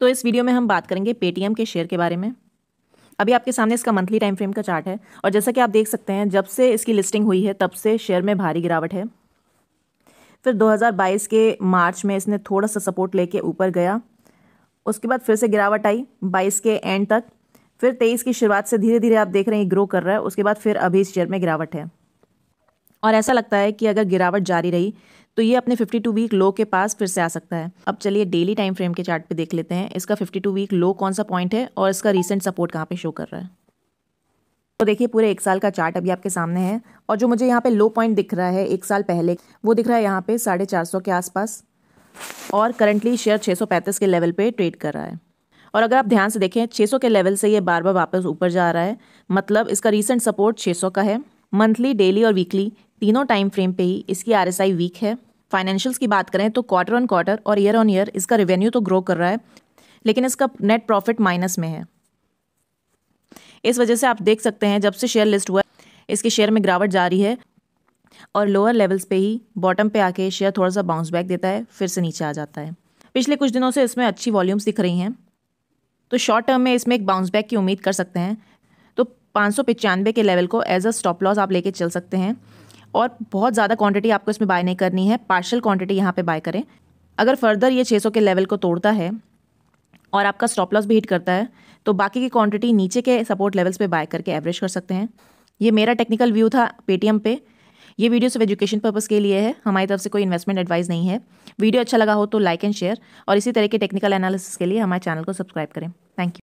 तो इस वीडियो में हम बात करेंगे पेटीएम के शेयर के बारे में अभी आपके सामने इसका मंथली टाइम फ्रेम का चार्ट है और जैसा कि आप देख सकते हैं जब से इसकी लिस्टिंग हुई है तब से शेयर में भारी गिरावट है फिर 2022 के मार्च में इसने थोड़ा सा सपोर्ट लेके ऊपर गया उसके बाद फिर से गिरावट आई 22 के एंड तक फिर 23 की शुरुआत से धीरे धीरे आप देख रहे हैं ग्रो कर रहा है उसके बाद फिर अभी इस शेयर में गिरावट है और ऐसा लगता है कि अगर गिरावट जारी रही तो ये अपने 52 वीक लो के पास फिर से आ सकता है अब चलिए डेली टाइम फ्रेम के चार्ट पे देख लेते हैं इसका 52 वीक लो कौन सा पॉइंट है और इसका रिसेंट सपोर्ट कहाँ पे शो कर रहा है तो देखिए पूरे एक साल का चार्ट अभी आपके सामने है और जो मुझे यहाँ पे लो पॉइंट दिख रहा है एक साल पहले वो दिख रहा है यहाँ पे साढ़े चार सौ के आसपास और करंटली शेयर छः सौ पैंतीस के लेवल पे ट्रेड कर रहा है और अगर आप ध्यान से देखें सौ के लेवल से ये बार बार वापस ऊपर जा रहा है मतलब इसका रिसेंट सपोर्ट सौ का है मंथली डेली और वीकली तीनों टाइम फ्रेम पे ही इसकी आर वीक है फाइनेंशियल्स की बात करें तो क्वार्टर ऑन क्वार्टर और ईयर ऑन ईयर इसका रेवेन्यू तो ग्रो कर रहा है लेकिन इसका नेट प्रॉफिट माइनस में है इस वजह से आप देख सकते हैं जब से शेयर लिस्ट हुआ इसके शेयर में गिरावट जारी है और लोअर लेवल्स पे ही बॉटम पे आके शेयर थोड़ा सा बाउंस बैक देता है फिर से नीचे आ जाता है पिछले कुछ दिनों से इसमें अच्छी वॉल्यूम्स दिख रही हैं तो शॉर्ट टर्म में इसमें एक बाउंस बैक की उम्मीद कर सकते हैं तो पाँच के लेवल को एज अ स्टॉप लॉस आप लेके चल सकते हैं और बहुत ज़्यादा क्वांटिटी आपको इसमें बाय नहीं करनी है पार्शल क्वांटिटी यहाँ पे बाय करें अगर फर्दर ये 600 के लेवल को तोड़ता है और आपका स्टॉप लॉस भी हिट करता है तो बाकी की क्वांटिटी नीचे के सपोर्ट लेवल्स पे बाय करके एवरेज कर सकते हैं ये मेरा टेक्निकल व्यू था पेटीएम पे ये वीडियो सिर्फ एजुकेशन पर्पज़ के लिए है हमारी तरफ से कोई इन्वेस्टमेंट एडवाइस नहीं है वीडियो अच्छा लगा हो तो लाइक एंड शेयर और इसी तरह के टेक्निकल एनालिसिस के लिए हमारे चैनल को सब्सक्राइब करें थैंक यू